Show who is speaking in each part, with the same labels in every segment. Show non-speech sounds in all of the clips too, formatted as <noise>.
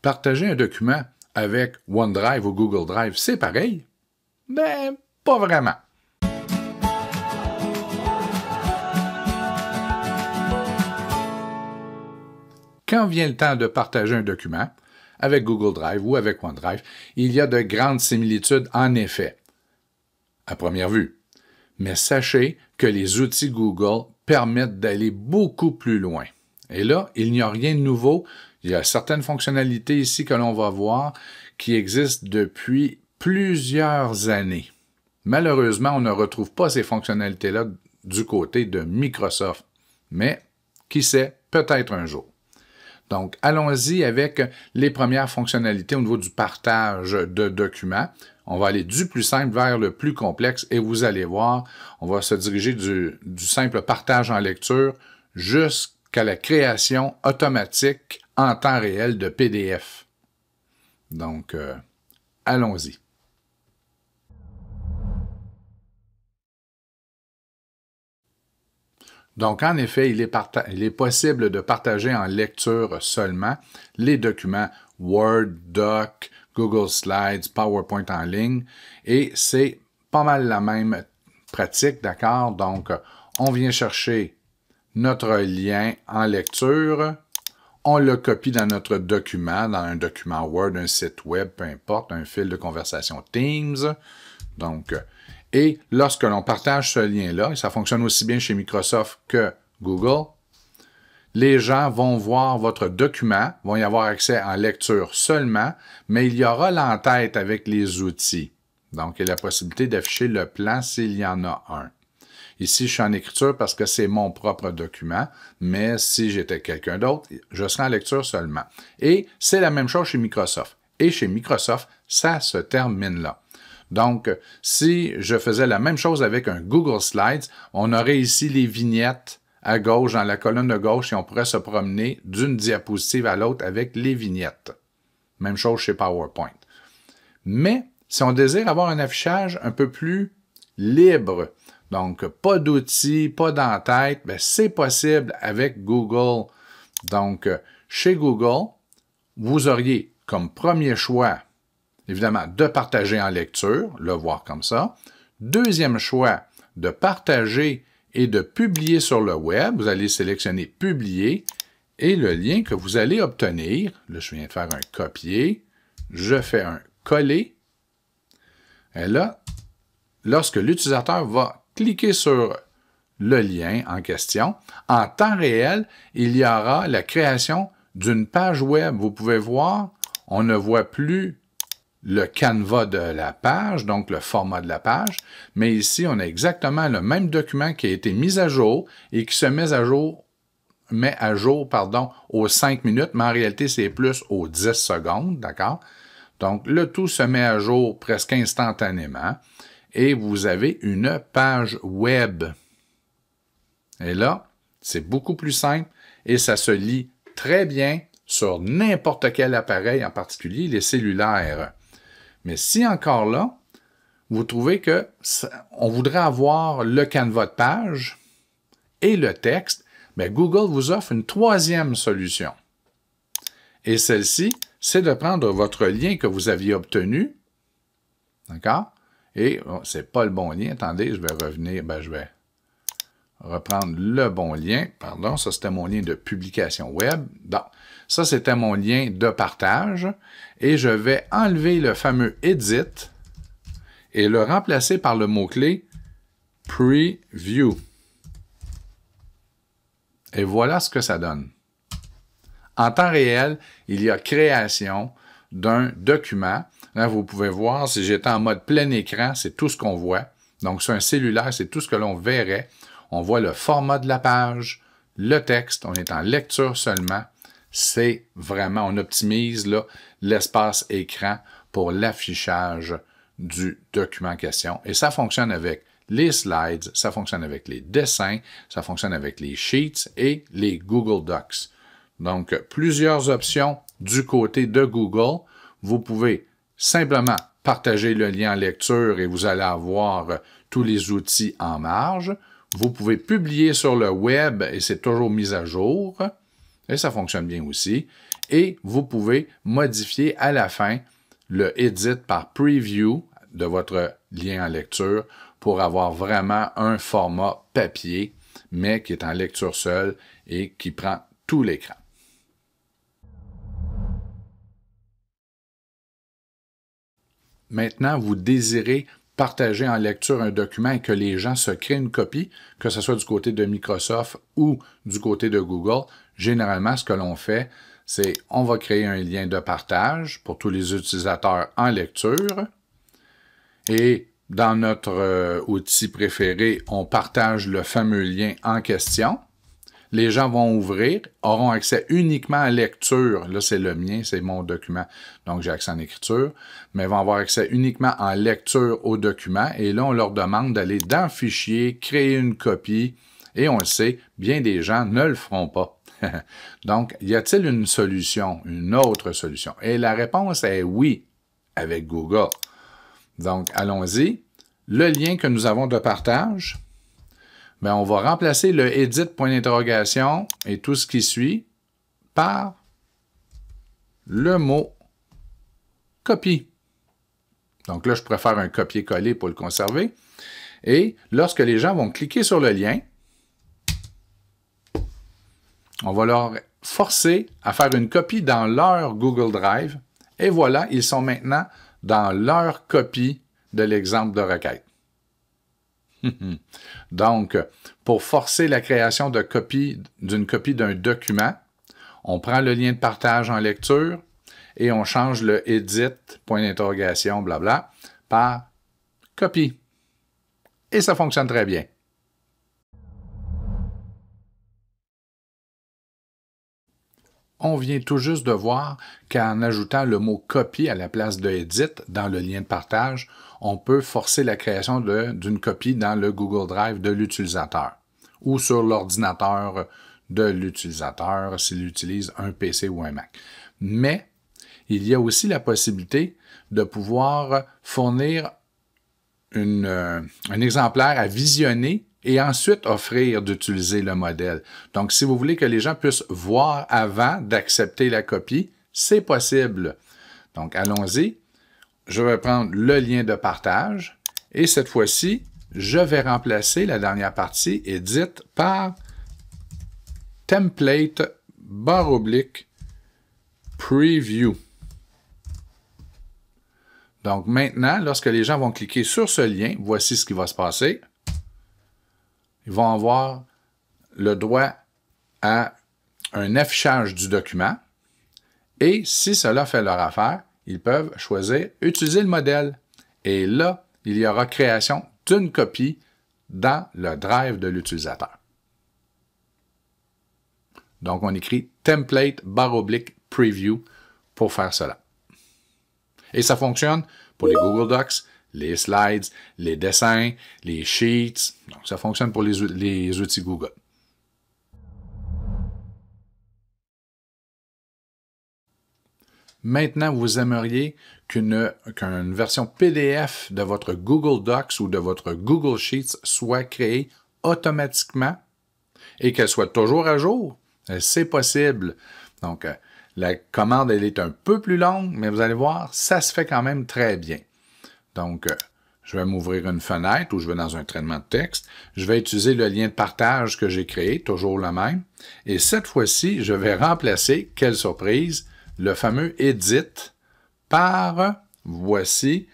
Speaker 1: Partager un document avec OneDrive ou Google Drive, c'est pareil? mais pas vraiment. Quand vient le temps de partager un document, avec Google Drive ou avec OneDrive, il y a de grandes similitudes en effet, à première vue. Mais sachez que les outils Google permettent d'aller beaucoup plus loin. Et là, il n'y a rien de nouveau il y a certaines fonctionnalités ici que l'on va voir qui existent depuis plusieurs années. Malheureusement, on ne retrouve pas ces fonctionnalités-là du côté de Microsoft, mais qui sait, peut-être un jour. Donc, allons-y avec les premières fonctionnalités au niveau du partage de documents. On va aller du plus simple vers le plus complexe et vous allez voir, on va se diriger du, du simple partage en lecture jusqu'à la création automatique en temps réel de PDF. Donc, euh, allons-y. Donc, en effet, il est, il est, possible de partager en lecture seulement les documents Word, Doc, Google Slides, PowerPoint en ligne, et c'est pas mal la même pratique, d'accord? Donc, on vient chercher notre lien en lecture, on le copie dans notre document, dans un document Word, un site web, peu importe, un fil de conversation Teams. Donc, euh, et lorsque l'on partage ce lien-là, et ça fonctionne aussi bien chez Microsoft que Google, les gens vont voir votre document, vont y avoir accès en lecture seulement, mais il y aura l'entête avec les outils. Donc, il y a la possibilité d'afficher le plan s'il y en a un. Ici, je suis en écriture parce que c'est mon propre document, mais si j'étais quelqu'un d'autre, je serais en lecture seulement. Et c'est la même chose chez Microsoft. Et chez Microsoft, ça se termine là. Donc, si je faisais la même chose avec un Google Slides, on aurait ici les vignettes à gauche, dans la colonne de gauche, et on pourrait se promener d'une diapositive à l'autre avec les vignettes. Même chose chez PowerPoint. Mais si on désire avoir un affichage un peu plus libre donc, pas d'outils, pas d'entête, mais c'est possible avec Google. Donc, euh, chez Google, vous auriez comme premier choix, évidemment, de partager en lecture, le voir comme ça. Deuxième choix, de partager et de publier sur le web. Vous allez sélectionner Publier et le lien que vous allez obtenir, là, je viens de faire un copier, je fais un coller. Et là, lorsque l'utilisateur va cliquez sur le lien en question. En temps réel, il y aura la création d'une page web. Vous pouvez voir, on ne voit plus le canevas de la page, donc le format de la page, mais ici, on a exactement le même document qui a été mis à jour et qui se met à jour pardon, aux 5 minutes, mais en réalité, c'est plus aux 10 secondes, d'accord? Donc, le tout se met à jour presque instantanément et vous avez une page web. Et là, c'est beaucoup plus simple et ça se lit très bien sur n'importe quel appareil, en particulier les cellulaires. Mais si encore là, vous trouvez que on voudrait avoir le canevas de page et le texte, mais ben Google vous offre une troisième solution. Et celle-ci, c'est de prendre votre lien que vous aviez obtenu, d'accord, et ce oh, c'est pas le bon lien. Attendez, je vais revenir. Ben, je vais reprendre le bon lien. Pardon, ça c'était mon lien de publication web. Non. Ça c'était mon lien de partage. Et je vais enlever le fameux edit et le remplacer par le mot-clé preview. Et voilà ce que ça donne. En temps réel, il y a création d'un document Là, hein, vous pouvez voir, si j'étais en mode plein écran, c'est tout ce qu'on voit. Donc, sur un cellulaire, c'est tout ce que l'on verrait. On voit le format de la page, le texte, on est en lecture seulement. C'est vraiment, on optimise l'espace écran pour l'affichage du document question. Et ça fonctionne avec les slides, ça fonctionne avec les dessins, ça fonctionne avec les sheets et les Google Docs. Donc, plusieurs options du côté de Google. Vous pouvez Simplement, partagez le lien lecture et vous allez avoir euh, tous les outils en marge. Vous pouvez publier sur le web et c'est toujours mis à jour. Et ça fonctionne bien aussi. Et vous pouvez modifier à la fin le edit par preview de votre lien en lecture pour avoir vraiment un format papier, mais qui est en lecture seule et qui prend tout l'écran. maintenant vous désirez partager en lecture un document et que les gens se créent une copie, que ce soit du côté de Microsoft ou du côté de Google, généralement, ce que l'on fait, c'est on va créer un lien de partage pour tous les utilisateurs en lecture. Et dans notre euh, outil préféré, on partage le fameux lien en question les gens vont ouvrir, auront accès uniquement à lecture. Là, c'est le mien, c'est mon document. Donc, j'ai accès en écriture, mais vont avoir accès uniquement en lecture au document. Et là, on leur demande d'aller dans Fichier, créer une copie. Et on le sait, bien des gens ne le feront pas. <laughs> Donc, y a-t-il une solution, une autre solution? Et la réponse est oui avec Google. Donc, allons-y. Le lien que nous avons de partage, ben, on va remplacer le edit point d'interrogation et tout ce qui suit par le mot copie. Donc là, je préfère un copier-coller pour le conserver. Et lorsque les gens vont cliquer sur le lien, on va leur forcer à faire une copie dans leur Google Drive. Et voilà, ils sont maintenant dans leur copie de l'exemple de requête. <laughs> Donc, pour forcer la création de copie d'une copie d'un document, on prend le lien de partage en lecture et on change le edit, point d'interrogation, blabla, par copie. Et ça fonctionne très bien. On vient tout juste de voir qu'en ajoutant le mot copie à la place de edit dans le lien de partage, on peut forcer la création d'une copie dans le Google Drive de l'utilisateur ou sur l'ordinateur de l'utilisateur s'il utilise un PC ou un Mac. Mais il y a aussi la possibilité de pouvoir fournir une, euh, un exemplaire à visionner et ensuite offrir d'utiliser le modèle. Donc, si vous voulez que les gens puissent voir avant d'accepter la copie, c'est possible. Donc, allons-y. Je vais prendre le lien de partage et cette fois-ci, je vais remplacer la dernière partie édite par template barre oblique preview. Donc maintenant, lorsque les gens vont cliquer sur ce lien, voici ce qui va se passer ils vont avoir le droit à un affichage du document et si cela fait leur affaire, ils peuvent choisir utiliser le modèle. Et là, il y aura création d'une copie dans le drive de l'utilisateur. Donc, on écrit template barre oblique preview pour faire cela. Et ça fonctionne pour les Google Docs, les slides, les dessins, les sheets. Donc, ça fonctionne pour les, outils Google. Maintenant, vous aimeriez qu'une version PDF de votre Google Docs ou de votre Google Sheets soit créée automatiquement et qu'elle soit toujours à jour. Euh, c'est possible. Donc, euh, la commande, elle est un peu plus longue, mais vous allez voir, ça se fait quand même très bien. Donc, euh, je vais m'ouvrir une fenêtre où je vais dans un traitement de texte. Je vais utiliser le lien de partage que j'ai créé, toujours le même. Et cette fois-ci, je vais remplacer, quelle surprise, le fameux Edit par, voici,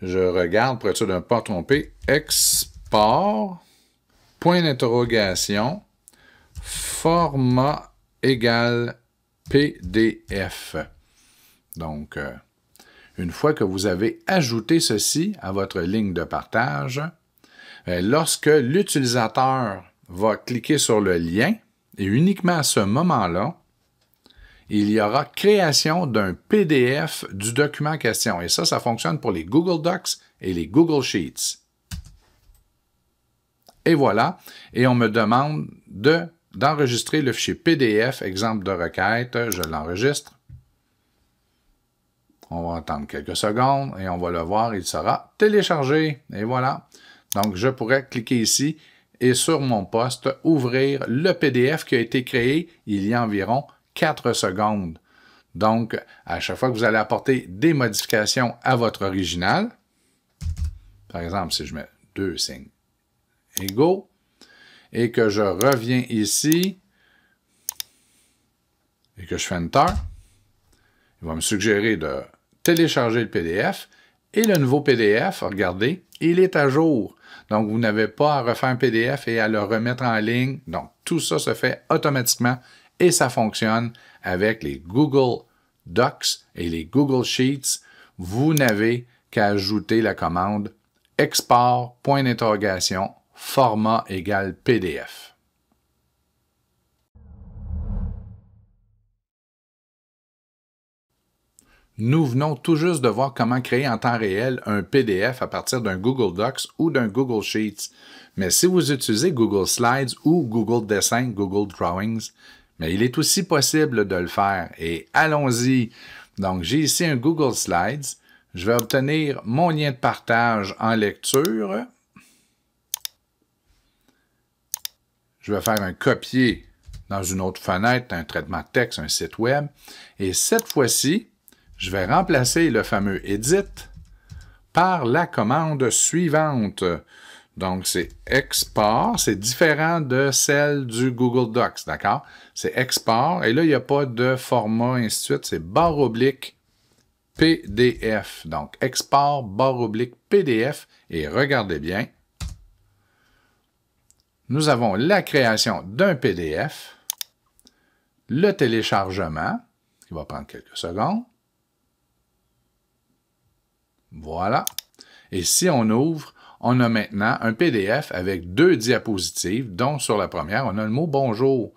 Speaker 1: je regarde pour être sûr ne pas tromper, Export, point d'interrogation, format égal PDF. Donc, euh, une fois que vous avez ajouté ceci à votre ligne de partage, euh, lorsque l'utilisateur va cliquer sur le lien, et uniquement à ce moment-là, il y aura création d'un PDF du document question. Et ça, ça fonctionne pour les Google Docs et les Google Sheets. Et voilà. Et on me demande d'enregistrer le fichier PDF, exemple de requête. Je l'enregistre. On va attendre quelques secondes et on va le voir, il sera téléchargé. Et voilà. Donc, je pourrais cliquer ici et sur mon poste, ouvrir le PDF qui a été créé il y a environ 4 secondes. Donc, à chaque fois que vous allez apporter des modifications à votre original, par exemple, si je mets deux signes égaux, et que je reviens ici, et que je fais Enter, il va me suggérer de Télécharger le PDF et le nouveau PDF, regardez, il est à jour. Donc, vous n'avez pas à refaire un PDF et à le remettre en ligne. Donc, tout ça se fait automatiquement et ça fonctionne avec les Google Docs et les Google Sheets. Vous n'avez qu'à ajouter la commande export, point d'interrogation, format égal PDF. Nous venons tout juste de voir comment créer en temps réel un PDF à partir d'un Google Docs ou d'un Google Sheets. Mais si vous utilisez Google Slides ou Google Dessin, Google Drawings, mais il est aussi possible de le faire. Et allons-y. Donc, j'ai ici un Google Slides. Je vais obtenir mon lien de partage en lecture. Je vais faire un copier dans une autre fenêtre, un traitement de texte, un site web. Et cette fois-ci, je vais remplacer le fameux Edit par la commande suivante. Donc, c'est export. C'est différent de celle du Google Docs, d'accord? C'est export. Et là, il n'y a pas de format, ainsi de suite. C'est barre oblique PDF. Donc, export, barre oblique PDF. Et regardez bien. Nous avons la création d'un PDF, le téléchargement, Il va prendre quelques secondes, voilà. Et si on ouvre, on a maintenant un PDF avec deux diapositives, dont sur la première, on a le mot bonjour.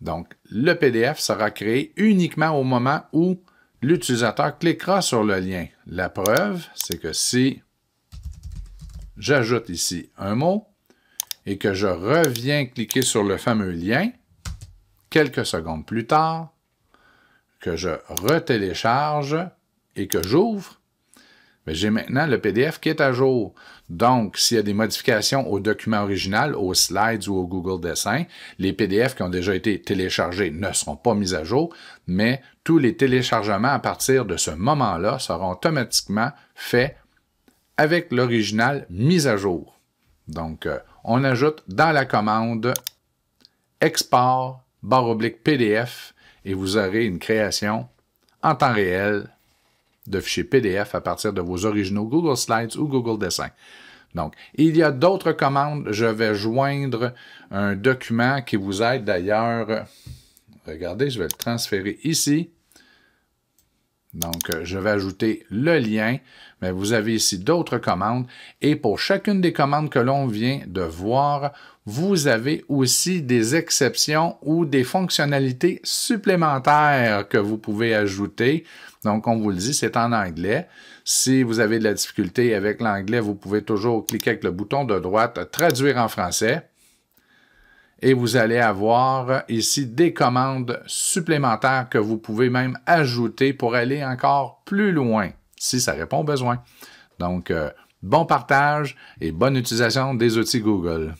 Speaker 1: Donc, le PDF sera créé uniquement au moment où l'utilisateur cliquera sur le lien. La preuve, c'est que si j'ajoute ici un mot et que je reviens cliquer sur le fameux lien, quelques secondes plus tard, que je retélécharge et que j'ouvre, j'ai maintenant le PDF qui est à jour. Donc, s'il y a des modifications au document original, aux slides ou au Google Dessin, les PDF qui ont déjà été téléchargés ne seront pas mis à jour, mais tous les téléchargements à partir de ce moment-là seront automatiquement faits avec l'original mis à jour. Donc, euh, on ajoute dans la commande export barre oblique PDF et vous aurez une création en temps réel de fichiers PDF à partir de vos originaux Google Slides ou Google Dessin. Donc, il y a d'autres commandes. Je vais joindre un document qui vous aide d'ailleurs. Regardez, je vais le transférer ici. Donc, euh, je vais ajouter le lien, mais vous avez ici d'autres commandes. Et pour chacune des commandes que l'on vient de voir, vous avez aussi des exceptions ou des fonctionnalités supplémentaires que vous pouvez ajouter. Donc, on vous le dit, c'est en anglais. Si vous avez de la difficulté avec l'anglais, vous pouvez toujours cliquer avec le bouton de droite « Traduire en français » et vous allez avoir ici des commandes supplémentaires que vous pouvez même ajouter pour aller encore plus loin si ça répond au besoin. Donc, euh, bon partage et bonne utilisation des outils Google.